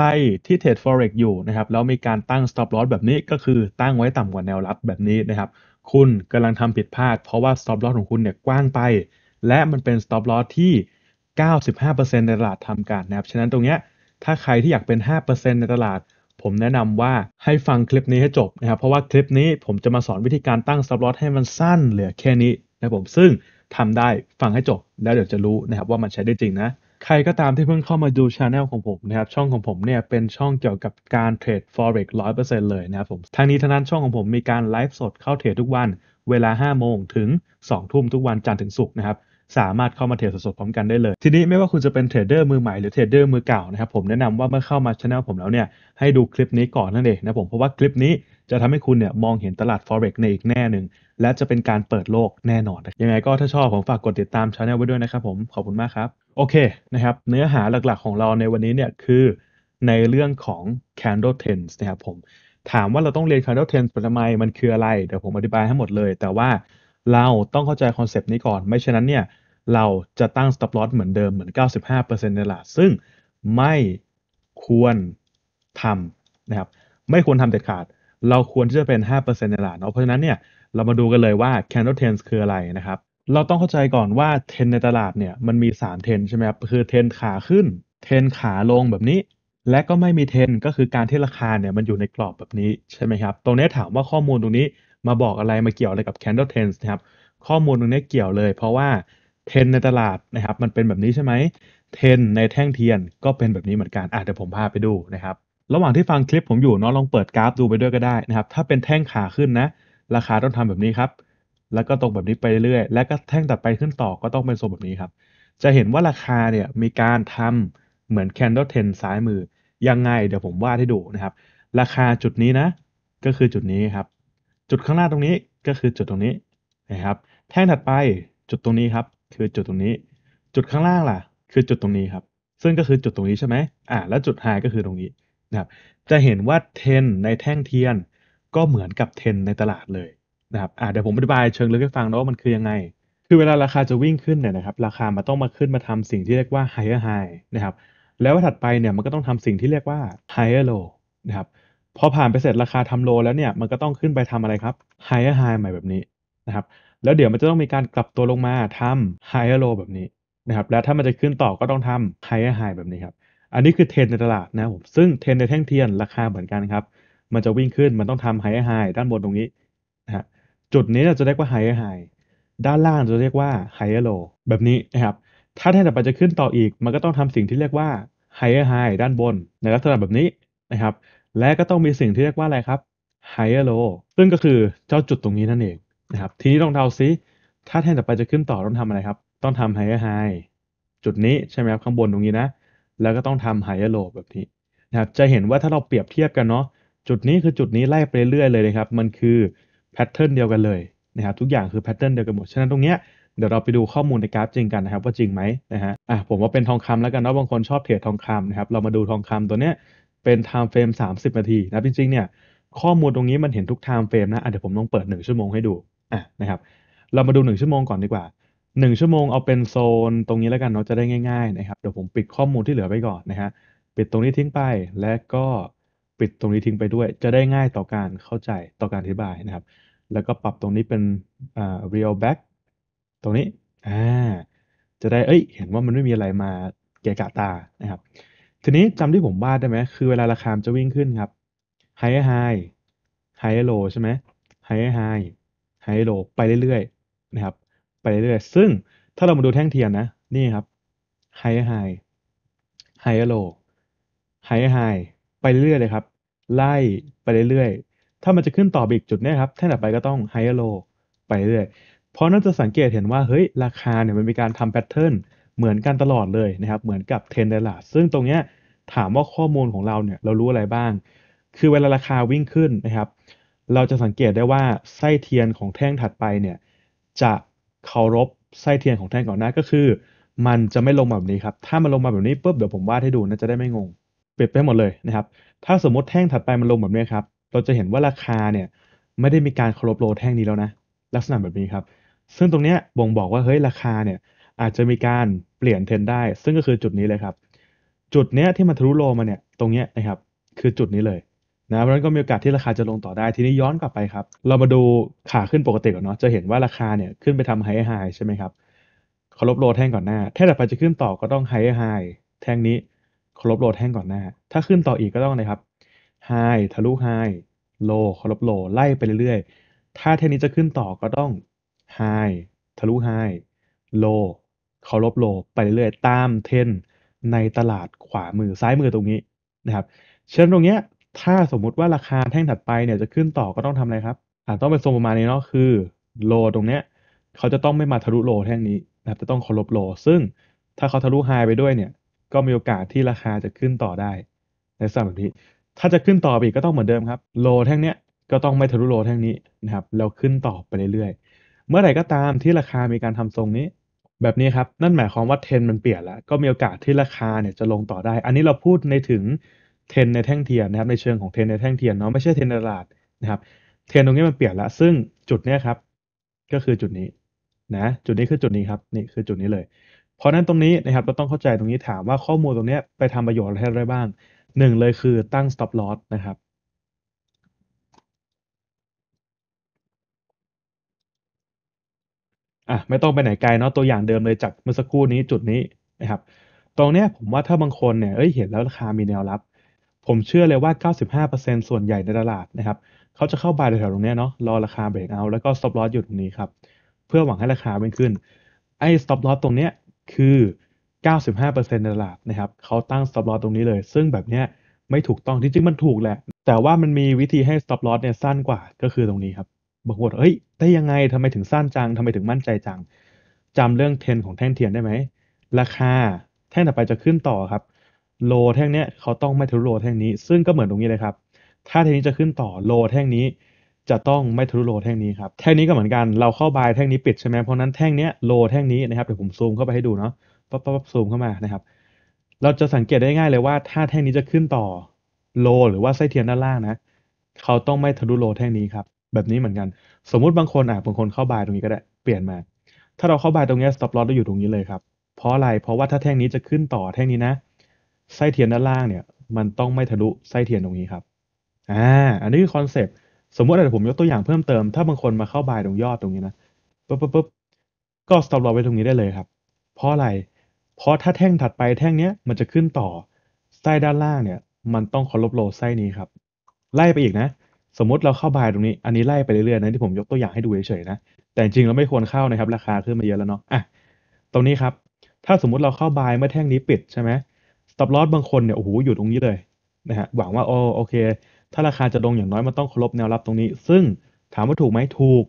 ใครที่เทรด forex อยู่ นะครับ แล้ว มีการตั้ง stop loss แบบนี้ ก็คือตั้งไว้ต่ำกว่าแนวรับแบบนี้นะครับ คุณกำลังทำผิดพลาดเพราะว่า stop loss ของคุณเนี่ยกว้างไป และมันเป็น stop loss ที่ 95%ในตลาดทำการนะครับ ฉะนั้นตรงเนี้ยถ้าใครที่อยากเป็น 5%ในตลาด ผมแนะนำว่าให้ฟังคลิปนี้ให้จบนะครับ เพราะว่าคลิปนี้ผมจะมาสอนวิธีการตั้ง stop loss ให้มันสั้นเหลือแค่นี้นะผมซึ่งทำได้ฟังให้จบแล้วเดี๋ยวจะรู้นะครับว่ามันใช้ได้จริงนะใครก็ตามที่เพิ่งเข้ามาดูช anel ของผมนะครับ ช่องของผมเนี่ยเป็นช่องเกี่ยวกับการเทรด forex 100%เเลยนะครับผมทางนี้ทางนั้นช่องของผมมีการไลฟ์สดเข้าเทรดทุกวัน เวลา 5 โมงถึง 2 ทุ่มทุกวันจันทร์ถึงศุกร์นะครับ สามารถเข้ามาเทรดสดๆพร้อมกันได้เลย ทีนี้ไม่ว่าคุณจะเป็นเทรดเดอร์มือใหม่หรือเทรดเดอร์มือเก่านะครับ ผมแนะนำว่าเมื่อเข้ามาช anel ผมแล้วเนี่ยให้ดูคลิปนี้ก่อนนั่นเองนะผมเพราะว่าคลิปนี้จะทำให้คุณเนี่ยมองเห็นตลาด forex ในอีกแน่หนึ่งและจะเป็นการเปิดโลกแน่นอนยังไงก็ถ้าชอบผมฝากกดติดตามช anel ไว้ด้วยนะครับผมขอบคุณมากครับโอเคนะครับเนื้อหาหลักๆของเราในวันนี้เนี่ยคือในเรื่องของ candle t e n s นะครับผม ถามว่าเราต้องเรียน candle t e n s ทำไมมันคืออะไร เดี๋ยวผมอธิบายให้หมดเลย แต่ว่าเราต้องเข้าใจคอนเซปต์นี้ก่อน ไม่เช่นนั้นเนี่ย เราจะตั้ง stop loss เหมือนเดิม เหมือน 95%ในตลาดซึ่งไม่ควรทำนะครับ ไม่ควรทำเด็ดขาด เราควรที่จะเป็น5%ในตลาดเนาะเพราะฉะนั้นเนี่ยเรามาดูกันเลยว่า candle t e n s คืออะไรนะครับเราต้องเข้าใจก่อนว่าเทรนในตลาดเนี่ยมันมีสามเทรนใช่ไหมครับคือเทรนขาขึ้นเทรนขาลงแบบนี้ และก็ไม่มีเทรนก็คือการที่ราคาเนี่ยมันอยู่ในกรอบแบบนี้ใช่ไหมครับตรงนี้ถามว่าข้อมูลตรงนี้มาบอกอะไรมาเกี่ยวอะไรกับ candle t r e n ์ s นะครับข้อมูลตรงนี้เกี่ยวเลยเพราะว่าเทรนในตลาดนะครับมันเป็นแบบนี้ใช่ไหมเทรนในแท่งเทียนก็เป็นแบบนี้เหมือนกันอ่ะเดี๋ยวผมพาไปดูนะครับระหว่างที่ฟังคลิปผมอยู่เนาะลองเปิดกราฟดูไปด้วยก็ได้นะครับถ้าเป็นแท่งขาขึ้นนะ ราคาต้องทำแบบนี้ครับแล้วก็ตกแบบนี้ไปเรื่อยและก็แท่งต่อไปขึ้นต่อก็ต้องเป็นทรงแบบนี้ครับ จะเห็นว่าราคาเนี่ยมีการทำเหมือนแคน d l เทนซ้ายมือ ยังไงเดี๋ยวผมวาดให้ดูนะครับ ราคาจุดนี้นะ ก็คือจุดนี้ครับ จุดข้างหน้าตรงนี้ก็คือจุดตรงนี้นะครับแท่งถัดไปจุดตรงนี้ครับ คือจุดตรงนี้ จุดข้างล่างล่ะ คือจุดตรงนี้ครับซึ่งก็คือจุดตรงนี้ใช่ไหมอ่าแล้วจุดไฮก็คือตรงนี้นะครับจะเห็นว่าเทนในแท่งเทียน ก็เหมือนกับเทน ในตลาดเลยนะครับอ่าเดี๋ยวผมอธิบายเชิงลึกให้ฟังนะว่ามันคือยังไง คือเวลาราคาจะวิ่งขึ้นเนี่ยนะครับ ราคามันต้องมาขึ้นมาทำสิ่งที่เรียกว่า higher high นะครับ แล้วถัดไปเนี่ยมันก็ต้องทำสิ่งที่เรียกว่า higher low นะครับ พอผ่านไปเสร็จราคาทำโลแล้วเนี่ยมันก็ต้องขึ้นไปทำอะไรครับ higher high ใหม่แบบนี้นะครับ แล้วเดี๋ยวมันจะต้องมีการกลับตัวลงมาทำ higher low แบบนี้นะครับ แล้วถ้ามันจะขึ้นต่อก็ต้องทำ higher high แบบนี้ครับ อันนี้คือเทรนในตลาดนะครับซึ่งเทรนในแท่งเทียนราคาเหมือนกันครับ มันจะวิ่งขึ้นมันต้องทำ h i g h high ด้านบนตรงนี้จุดนี้เราจะเรียกว่า higher high ด้านล่างจะเรียกว่า higher low แบบนี้นะครับ ถ้าแท่นต่อไปจะขึ้นต่ออีก มันก็ต้องทำสิ่งที่เรียกว่า higher high ด้านบนในลักษณะแบบนี้นะครับ และก็ต้องมีสิ่งที่เรียกว่าอะไรครับ higher low ซึ่งก็คือเจ้าจุดตรงนี้นั่นเองนะครับ ทีนี้ลองเดาซิถ้าแท่นต่อไปจะขึ้นต่อต้องทำอะไรครับต้องทำ higher high จุดนี้ใช่ไหมครับ ข้างบนตรงนี้นะแล้วก็ต้องทำ higher low แบบนี้นะครับจะเห็นว่าถ้าเราเปรียบเทียบกันเนาะจุดนี้คือจุดนี้ไล่ไปเรื่อยเลยนะครับมันคือแพทเทิร์นเดียวกันเลยนะครับทุกอย่างคือแพทเทิร์นเดียวกันหมดฉะนั้นตรงเนี้ยเดี๋ยวเราไปดูข้อมูลในกราฟจริงกันนะครับว่าจริงไหมนะฮะอ่ะผมว่าเป็นทองคำแล้วกันเนาะบางคนชอบเทรดทองคำนะครับเรามาดูทองคำตัวเนี้ยเป็นไทม์เฟรม30นาทีนะจริง ๆ เนี่ย ข้อมูลตรงนี้มันเห็นทุกไทม์เฟรมนะเดี๋ยวผมลองเปิด 1 ชั่วโมงให้ดูอ่ะนะครับเรามาดู 1 ชั่วโมงก่อนดีกว่า1 ชั่วโมงเอาเป็นโซน ตรงนี้แล้วกันเนาะจะได้ง่ายๆนะครับเดี๋ยวผมปิดข้อมูลที่เหลือไปก่อนนะฮะปิดตรงนี้ทิ้งไปและก็ปิดตรงนี้ทิ้งไปด้วยจะได้ง่ายต่อการเข้าใจต่อการอธิบายนะครับ แล้วก็ปรับตรงนี้เป็นอ่า real back ตรงนี้อ่าจะได้เอ้ยเห็นว่ามันไม่มีอะไรมาเกะกะตานะครับทีนี้จำที่ผมวาดได้ไหม คือเวลาราคาจะวิ่งขึ้นครับ high high high low ใช่ไหม high high high low ไปเรื่อยๆ นะครับ ไปเรื่อยๆ ซึ่งถ้าเรามาดูแท่งเทียนนะนี่ครับ high high high low high high ไปเรื่อยๆเลยครับ ไล่ไปเรื่อยๆ ถ้ามันจะขึ้นต่ออีกจุดเนี่ยครับแท่นต่อไปก็ต้องไฮเอโลไปเรื่อยๆเพราะน่าจะสังเกตเห็นว่าเฮ้ยราคาเนี่ยมันมีการทำแพทเทิร์นเหมือนกันตลอดเลยนะครับเหมือนกับเทรนด์ตลาดซึ่งตรงเนี้ยถามว่าข้อมูลของเราเนี่ยเรารู้อะไรบ้าง คือเวลาราคาวิ่งขึ้นนะครับ เราจะสังเกตได้ว่าไส้เทียนของแท่งถัดไปเนี่ยจะเคารพไส้เทียนของแท่งก่อนหน้าก็คือ มันจะไม่ลงแบบนี้ครับถ้ามันลงมาแบบนี้ปุ๊บเดี๋ยวผมวาดให้ดูนะจะได้ไม่งงเปรียบได้หมดเลยนะครับ ถ้าสมมติแท่งถัดไปมันลงแบบนี้ครับ เราจะเห็นว่าราคาเนี่ยไม่ได้มีการเคารพโลแท่งนี้แล้วนะ ลักษณะแบบนี้ครับ ซึ่งตรงเนี้ยบ่งบอกว่าเฮ้ยราคาเนี่ย อาจจะมีการเปลี่ยนเทรนได้ ซึ่งก็คือจุดนี้เลยครับ จุดเนี้ยที่มันทะลุโลมาเนี่ยตรงเนี้ยนะครับคือจุดนี้เลยนะเพราะฉะนั้นก็มีโอกาสที่ราคาจะลงต่อได้ทีนี้ย้อนกลับไปครับเรามาดูขาขึ้นปกติก่อนเนาะจะเห็นว่าราคาเนี่ยขึ้นไปทำไฮไฮใช่ไหมครับเคารพโลแท่งก่อนหน้าแท่งต่อไปจะขึ้นต่อก็ต้องไฮไฮแท่งนี้เคารพโลแท่งก่อนหน้า ถ้าขึ้นต่ออีกก็ต้องเลยครับ ไฮทะลุไฮโลเคารบโลไล่ไปเรื่อยๆ ถ้าเทนนี้จะขึ้นต่อก็ต้องไฮทะลุไฮโลเคารบโลไปเรื่อยๆตามเทนในตลาดขวามือซ้ายมือตรงนี้นะครับ เช่นตรงเนี้ยถ้าสมมุติว่าราคาแท่งถัดไปเนี่ยจะขึ้นต่อก็ต้องทำอะไรครับอาจต้องเป็นทรงประมาณนี้เนาะคือโลตรงเนี้ย เขาจะต้องไม่มาทะลุโลแท่งนี้นะครับจะต้องเคารบโลซึ่งถ้าเขาทะลุไฮไปด้วยเนี่ยก็มีโอกาสที่ราคาจะขึ้นต่อได้ ในสัปดแบบนี้ ถ้าจะขึ้นต่อไปอีกก็ต้องเหมือนเดิมครับ โลแท่งเนี้ยก็ต้องไม่ทะลุโลแท่งนี้นะครับ แล้วขึ้นต่อไปเรื่อยๆ เมื่อไหร่ก็ตามที่ราคามีการทำทรงนี้ แบบนี้ครับ นั่นหมายความว่าเทนมันเปลี่ยนแล้ว ก็มีโอกาสที่ราคาเนี่ยจะลงต่อได้ อันนี้เราพูดในถึงเทนในแท่งเทียนนะครับ ในเชิงของเทนในแท่งเทียนเนาะ ไม่ใช่เทนตลาดนะครับ เทนตรงนี้มันเปลี่ยนแล้ว ซึ่งจุดเนี้ยครับ ก็คือจุดนี้นะ จุดนี้คือจุดนี้ครับ นี่คือจุดนี้เลยเพราะนั้นตรงนี้นะครับเราต้องเข้าใจตรงนี้ถามว่าข้อมูลตรงนี้ไปทำประโยชน์อะไรได้บ้างหนึ่งเลยคือตั้ง stop loss นะครับอ่ะไม่ต้องไปไหนไกลเนาะตัวอย่างเดิมเลยจากเมื่อสักครู่นี้จุดนี้นะครับตรงเนี้ยผมว่าถ้าบางคนเนี่ยเอ้ยเห็นแล้วราคามีแนวรับ ผมเชื่อเลยว่า 95%ส่วนใหญ่ในตลาดนะครับเขาจะเข้าบายแถวตรงเนี้ยเนาะรอราคาเบรกเอาแล้วก็ stop loss อยู่ตรงนี้ครับเพื่อหวังให้ราคาเป็นขึ้น ไอ้ stop loss ตรงเนี้ยคือ 95%ในตลาดนะครับ เขาตั้ง stop loss ตรงนี้เลย ซึ่งแบบเนี้ยไม่ถูกต้องที่จริงมันถูกแหละ แต่ว่ามันมีวิธีให้ stop loss เนี่ยสั้นกว่า ก็คือตรงนี้ครับ บางคนเฮ้ยได้ยังไงทำไมถึงสั้นจัง ทำไมถึงมั่นใจจัง จำเรื่องเทนของแท่งเทียนได้ไหม ราคาแท่งต่อไปจะขึ้นต่อครับ โลแท่งเนี้ยเขาต้องไม่ทะลุโลแท่งนี้ ซึ่งก็เหมือนตรงนี้เลยครับ ถ้าเทนนี้จะขึ้นต่อ โลแท่งนี้จะต้องไม่ทะลุโลแท่งนี้ครับแท่งนี้ก็เหมือนกันเราเข้าบายแท่งนี้ปิดใช่ไหมเพราะนั้นแท่งนี้โลแท่งนี้นะครับเดี๋ยวผมซูมเข้าไปให้ดูเนาะปั๊บปั๊บซูมเข้ามานะครับ เราจะสังเกตได้ง่ายเลยว่า ถ้าแท่งนี้จะขึ้นต่อโลหรือว่าไส้เทียนด้านล่างนะ เขาต้องไม่ทะลุโลแท่งนี้ครับแบบนี้เหมือนกัน สมมุติบางคนอ่ะบางคนเข้าบายตรงนี้ก็ได้ เปลี่ยนมาถ้าเราเข้าบายตรงนี้สต็อปลอสจะอยู่ตรงนี้เลยครับเพราะอะไรเพราะว่าถ้าแท่งนี้จะขึ้นต่อแท่งนี้นะ ไส้เทียนด้านล่างเนี่ย มันต้องไม่ทะลุไส้เทียนตรงนี้ครับอ่าอันนี้คือคอนเซปต์สมมติอะไรผมยกตัวอย่างเพิ่มเติมถ้าบางคนมาเข้าบายตรงยอดตรงนี้นะปุ๊บปุ๊บปุ๊บก็สต็อปลอไว้ตรงนี้ได้เลยครับ เพราะอะไรเพราะถ้าแท่งถัดไปแท่งเนี้ยมันจะขึ้นต่อไส้ด้านล่างเนี่ย มันต้องคอลบโลไส้นี้ครับไล่ไปอีกนะ สมมติเราเข้าบายตรงนี้อันนี้ไล่ไปเรื่อยๆนะที่ผมยกตัวอย่างให้ดูเฉยๆนะ แต่จริงเราไม่ควรเข้านะครับราคาขึ้นมาเยอะแล้วเนาะอ่ะตรงนี้ครับถ้าสมมติเราเข้าบายเมื่อแท่งนี้ปิดใช่ไหมสต็อปลอบางคนเนี่ยโอ้โหอยู่ตรงนี้เลยนะฮะหวังว่าโอโอเคถ้าราคาจะลงอย่างน้อยมันต้องเคารพแนวรับตรงนี้ ซึ่งถามว่าถูกไหมถูก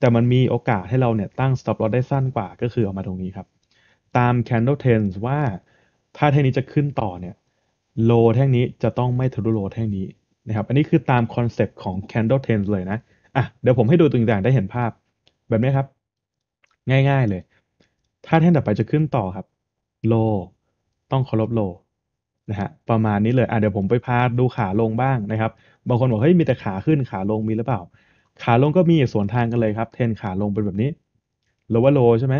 แต่มันมีโอกาสให้เราเนี่ยตั้ง stop loss ได้สั้นกว่าก็คือออกมาตรงนี้ครับ ตาม candle trends ว่า ถ้าแท่งนี้จะขึ้นต่อเนี่ย โลแท่งนี้จะต้องไม่ทะลุโลแท่งนี้นะครับ อันนี้คือตามคอนเซปต์ของ candle trends เลยนะ อ่ะเดี๋ยวผมให้ดูตัวอย่างได้เห็นภาพแบบนี้ครับ ง่ายๆเลย ถ้าแท่งต่อไปจะขึ้นต่อครับ โลต้องเคารพโลนะฮะประมาณนี้เลยอ่ะเดี๋ยวผมไปพาดูขาลงบ้างนะครับ บางคนบอกเฮ้ยมีแต่ขาขึ้นขาลงมีหรือเปล่า ขาลงก็มีสวนทางกันเลยครับ เทนขาลงเป็นแบบนี้ lower low ใช่ไหม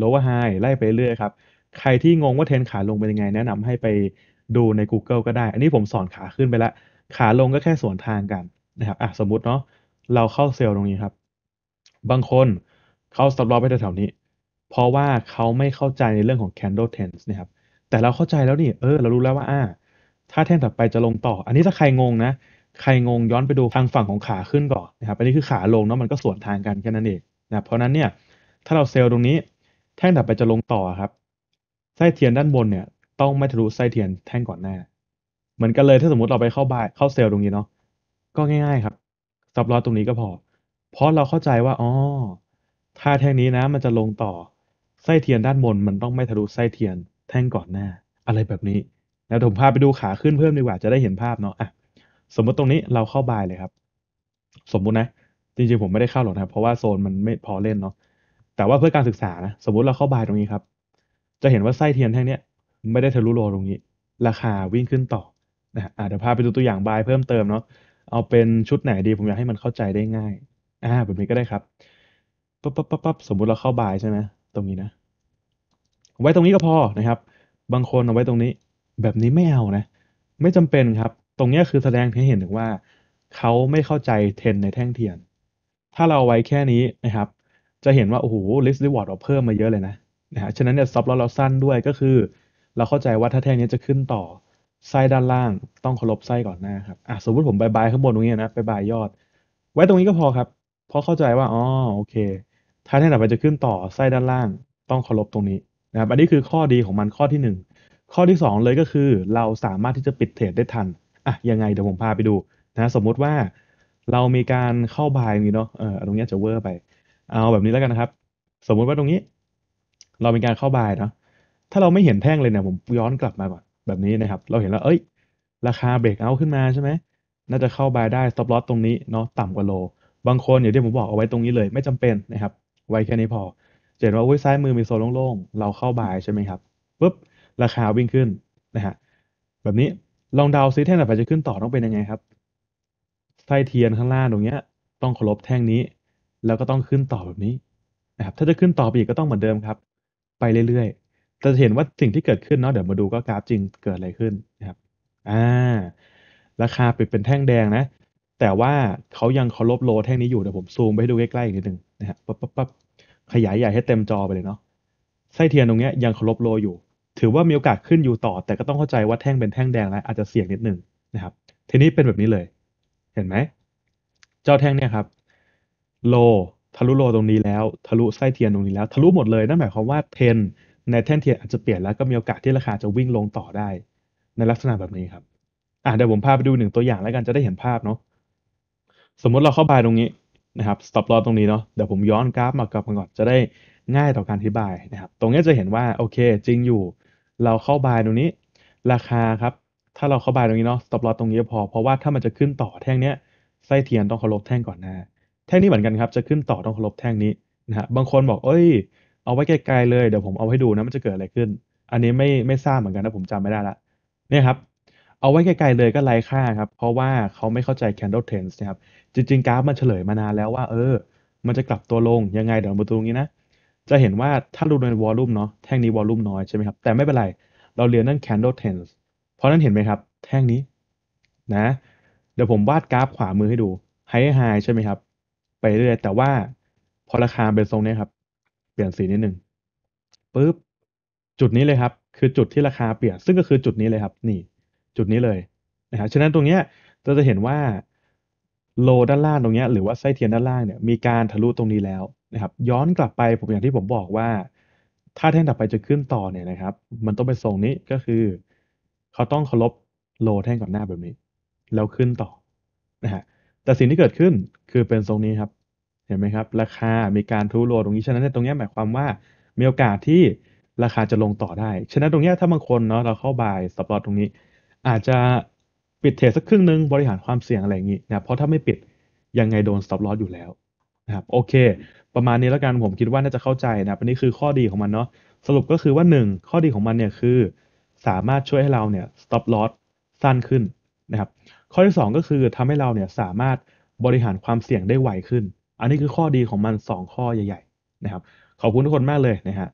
lower high ไล่ไปเรื่อยครับ ใครที่งงว่าเทนขาลงเป็นยังไงแนะนำให้ไปดูใน Google ก็ได้ อันนี้ผมสอนขาขึ้นไปละขาลงก็แค่สวนทางกันนะครับอ่ะสมมติเนาะเราเข้าเซลล์ตรงนี้ครับ บางคนเขาสต็อปลอไปแถวๆนี้ เพราะว่าเขาไม่เข้าใจในเรื่องของ candle t e n s นะครับแต่เราเข้าใจแล้วนี่ เออ เรารู้แล้วว่าอ่าถ้าแท่งถัดไปจะลงต่อ อันนี้ถ้าใครงงนะ ใครงงย้อนไปดูทางฝั่งของขาขึ้นก่อนนะครับ อันนี้คือขาลงเนาะ มันก็สวนทางกันแค่นั้นเองนะ เพราะนั้นเนี่ย ถ้าเราเซลล์ตรงนี้ แท่งถัดไปจะลงต่อครับ ไส้เทียนด้านบนเนี่ย ต้องไม่ทะลุไส้เทียนแท่งก่อนหน้า เหมือนกันเลยถ้าสมมติเราไปเข้าบายเข้าเซลล์ตรงนี้เนาะ ก็ง่าย ๆครับซับลอตรงนี้ก็พอ เพราะเราเข้าใจว่า อ๋อ ถ้าแท่งนี้นะ มันจะลงต่อ ไส้เทียนด้านบนมันต้องไม่ทะลุไส้เทียนแท่งก่อนหน้าอะไรแบบนี้้วผมพาไปดูขาขึ้นเพิ่มดีกว่าจะได้เห็นภาพเนาะอ่ะสมมติตรงนี้เราเข้าบายเลยครับ สมมุตินะจริงๆผมไม่ได้เข้าหรอกนะเพราะว่าโซนมันไม่พอเล่นเนาะแต่ว่าเพื่อการศึกษานะสมมติเราเข้าบายตรงนี้ครับ จะเห็นว่าไส้เทียนแท่งเนี้ย ไม่ได้ทะลุโลตรงนี้ ราคาวิ่งขึ้นต่อนะอ่ะเดี๋ยวพาไปดูตัวอย่างบายเพิ่มเติมเนาะเอาเป็นชุดไหนดีผมอยากให้มันเข้าใจได้ง่ายอ่าแบบนี้ก็ได้ครับปั๊บปั๊บปั๊บสมมติเราเข้าบายใช่ไหมตรงนี้นะไว้ตรงนี้ก็พอนะครับ บางคนเอาไว้ตรงนี้แบบนี้ไม่เอานะ ไม่จำเป็นครับ ตรงนี้คือแสดงให้เห็นถึงว่า เขาไม่เข้าใจเทนในแท่งเทียน ถ้าเราไว้แค่นี้นะครับ จะเห็นว่าโอ้โหลสต์รีวอร์ดเราเพิ่มมาเยอะเลยนะ นะฮะฉะนั้นเนี่ยซับเราเราสั้นด้วยก็คือ เราเข้าใจว่าถ้าแท่งนี้จะขึ้นต่อ ไส้ด้านล่าง ต้องเคารพไส้ก่อนหน้าครับอ่ะสมมติผมบายบายข้างบนตรงนี้นะบายบายยอด ไว้ตรงนี้ก็พอครับเพราะเข้าใจว่าอ๋อโอเค ถ้าแท่งต่อไปจะขึ้นต่อ ไส้ด้านล่าง ต้องเคารพตรงนี้นะครับอันนี้คือข้อดีของมันข้อที่ 1 ข้อที่ 2 เลยก็คือเราสามารถที่จะปิดเทรดได้ทันอ่ะยังไงเดี๋ยวผมพาไปดูนะสมมุติว่าเรามีการเข้าบายนี้เนาะเออตรงนี้จะเวอร์ไปเอาแบบนี้แล้วกันนะครับ สมมุติว่าตรงนี้ เรามีการเข้าบายเนาะถ้าเราไม่เห็นแท่งเลยเนี่ยผมย้อนกลับมาก่อนแบบนี้นะครับ เราเห็นแล้วเอ้ยราคาเบรกเอาขึ้นมาใช่ไหมน่าจะเข้าบายได้สต็อปลอสตรงนี้เนาะต่ำกว่าโล บางคนอย่างที่ผมบอกเอาไว้ตรงนี้เลยไม่จำเป็นนะครับ ไว้แค่นี้พอเห็นว่าอุ้ยซ้ายมือมีโซนโล่ง ๆ เราเข้าบายใช่ไหมครับปุ๊บราคาวิ่งขึ้นนะฮะแบบนี้ลองเดาซิแท่งต่อไปจะขึ้นต่อต้องเป็นยังไงครับไส้เทียนข้างล่างตรงเนี้ย ต้องเคารพแท่งนี้ แล้วก็ต้องขึ้นต่อแบบนี้นะครับถ้าจะขึ้นต่อไปอีกก็ต้องเหมือนเดิมครับ ไปเรื่อยๆจะเห็นว่าสิ่งที่เกิดขึ้นเนาะเดี๋ยวมาดูก็กราฟจริงเกิดอะไรขึ้นนะครับอ่าราคาปิดเป็นแท่งแดงนะ แต่ว่าเขายังเคารพโลแท่งนี้อยู่เดี๋ยวผมซูมไปให้ดูใกล้ๆอีกนิดนึงนะฮะปั๊บปั๊บปั๊บขยายใหญ่ให้เต็มจอไปเลยเนาะ ไส้เทียนตรงเนี้ย ยังเคารพโลอยู่ ถือว่ามีโอกาสขึ้นอยู่ต่อ แต่ก็ต้องเข้าใจว่าแท่งเป็นแท่งแดงแล้วอาจจะเสี่ยงนิดนึงนะครับ ทีนี้เป็นแบบนี้เลย เห็นไหมเจ้าแท่งเนี่ยครับ โลทะลุโลตรงนี้แล้วทะลุไส้เทียนตรงนี้แล้ว ทะลุหมดเลย นั่นหมายความว่าเทนในแท่งเทียนอาจจะเปลี่ยนแล้วก็มีโอกาสที่ราคาจะวิ่งลงต่อได้ ในลักษณะแบบนี้ครับอ่ะเดี๋ยวผมพาไปดูหนึ่งตัวอย่างแล้วกันจะได้เห็นภาพเนาะ สมมติเราเข้าไปตรงนี้นะครับ stop loss ตรงนี้เนาะเดี๋ยวผมย้อนกราฟมากลับมาก่อนจะได้ง่ายต่อการอธิบายนะครับ ตรงนี้จะเห็นว่าโอเค จริงอยู่ เราเข้าบายตรงนี้ ราคาครับ ถ้าเราเข้าบายตรงนี้เนาะ stop loss ตรงนี้พอ เพราะว่าถ้ามันจะขึ้นต่อแท่งเนี้ยไส้เทียนต้องเคารพแท่งก่อนนะแท่งนี้เหมือนกันครับ จะขึ้นต่อต้องเคารพแท่งนี้นะฮะบบางคนบอก เอ้ย เอาไว้ไกลๆเลยเดี๋ยวผมเอาให้ดูนะมันจะเกิดอะไรขึ้น อันนี้ไม่ไม่ทราบเหมือนกันนะผมจำไม่ได้ละเนี่ยครับเอาไว้ไกลๆเลยก็ไร้ค่าครับ เพราะว่าเขาไม่เข้าใจ candle t e n นะครับ จริงๆ กราฟมันเฉลยมานานแล้วว่า เออ มันจะกลับตัวลง ยังไงเดี๋ยวมาดูงี้นะ จะเห็นว่าถ้าดูในวอลลุ่มเนาะแท่งนี้วอลลุ่มน้อยใช่ไหมครับ แต่ไม่เป็นไร เราเรียนนั่น candle t e n d เพราะนั้นเห็นไหมครับ แท่งนี้นะ เดี๋ยวผมวาดกราฟขวามือให้ดูไฮไฮใช่ไหมครับ ไปเรื่อยแต่ว่าพอราคาเป็นทรงนี้ครับเปลี่ยนสีนิดหนึ่งปุ๊บจุดนี้เลยครับ คือจุดที่ราคาเปลี่ยนซึ่งก็คือจุดนี้เลยครับนี่จุดนี้เลยนะครับฉะนั้นตรงเนี้ยเราจะเห็นว่าโลด้านล่างตรงเนี้ยหรือว่าไส้เทียนด้านล่างเนี่ยมีการทะลุตรงนี้แล้วนะครับย้อนกลับไปผมอย่างที่ผมบอกว่า ถ้าแท่งต่อไปจะขึ้นต่อเนี่ยนะครับมันต้องไปทรงนี้ก็คือ เขาต้องเคารพโลแท่งก่อนหน้าแบบนี้ แล้วขึ้นต่อนะฮะแต่สิ่งที่เกิดขึ้นคือเป็นทรงนี้ครับ เห็นไหมครับราคามีการทุโลตรงนี้ฉะนั้นตรงนี้หมายความว่ามีโอกาสที่ราคาจะลงต่อได้ ฉะนั้นตรงนี้ถ้าบางคนเนาะเราเข้าบายสปอร์ตตรงนี้อาจจะปิดเทรดสักครึ่งนึงบริหารความเสี่ยงอะไรอย่างนี้นะเพราะถ้าไม่ปิดยังไงโดน stop loss อยู่แล้วนะครับโอเค ประมาณนี้แล้วกันผมคิดว่าน่าจะเข้าใจนะอันนี้คือข้อดีของมันเนาะสรุปก็คือว่า 1 ข้อดีของมันเนี่ยคือ สามารถช่วยให้เราเนี่ย stop loss สั้นขึ้นนะครับ ข้อที่ 2 ก็คือทำให้เราเนี่ยสามารถบริหารความเสี่ยงได้ไวขึ้น อันนี้คือข้อดีของมัน 2 ข้อใหญ่ ๆ นะครับขอบคุณทุกคนมากเลยนะฮะ